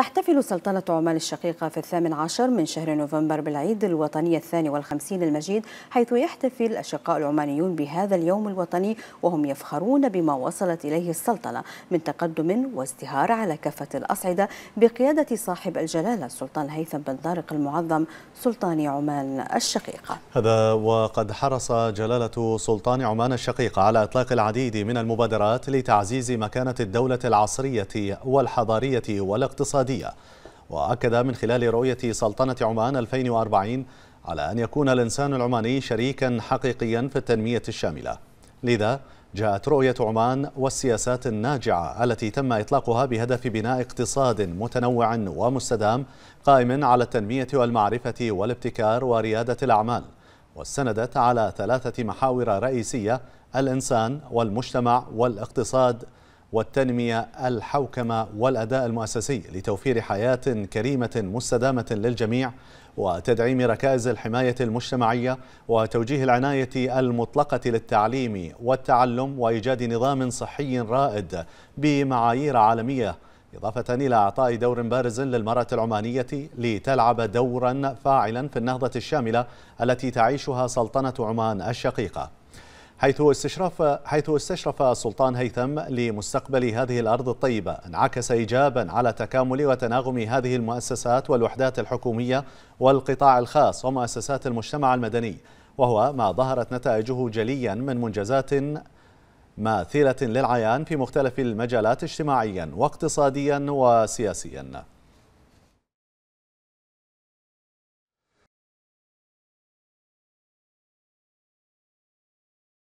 تحتفل سلطنة عمان الشقيقة في الثامن عشر من شهر نوفمبر بالعيد الوطني الثاني والخمسين المجيد حيث يحتفل الأشقاء العمانيون بهذا اليوم الوطني وهم يفخرون بما وصلت إليه السلطنة من تقدم وازدهار على كافة الأصعدة بقيادة صاحب الجلالة السلطان هيثم بن طارق المعظم سلطان عمان الشقيقة هذا وقد حرص جلالة سلطان عمان الشقيقة على إطلاق العديد من المبادرات لتعزيز مكانة الدولة العصرية والحضارية والاقتصادية السعودية وأكد من خلال رؤية سلطنة عمان 2040 على أن يكون الإنسان العماني شريكا حقيقيا في التنمية الشاملة لذا جاءت رؤية عمان والسياسات الناجعة التي تم إطلاقها بهدف بناء اقتصاد متنوع ومستدام قائم على التنمية والمعرفة والابتكار وريادة الأعمال واستندت على ثلاثة محاور رئيسية الإنسان والمجتمع والاقتصاد والتنمية الحوكمة والأداء المؤسسي لتوفير حياة كريمة مستدامة للجميع وتدعيم ركائز الحماية المجتمعية وتوجيه العناية المطلقة للتعليم والتعلم وإيجاد نظام صحي رائد بمعايير عالمية إضافة إلى أعطاء دور بارز للمرأة العمانية لتلعب دورا فاعلا في النهضة الشاملة التي تعيشها سلطنة عمان الشقيقة حيث استشرف حيث استشرف السلطان هيثم لمستقبل هذه الارض الطيبه انعكس ايجابا على تكامل وتناغم هذه المؤسسات والوحدات الحكوميه والقطاع الخاص ومؤسسات المجتمع المدني وهو ما ظهرت نتائجه جليا من منجزات ماثله للعيان في مختلف المجالات اجتماعيا واقتصاديا وسياسيا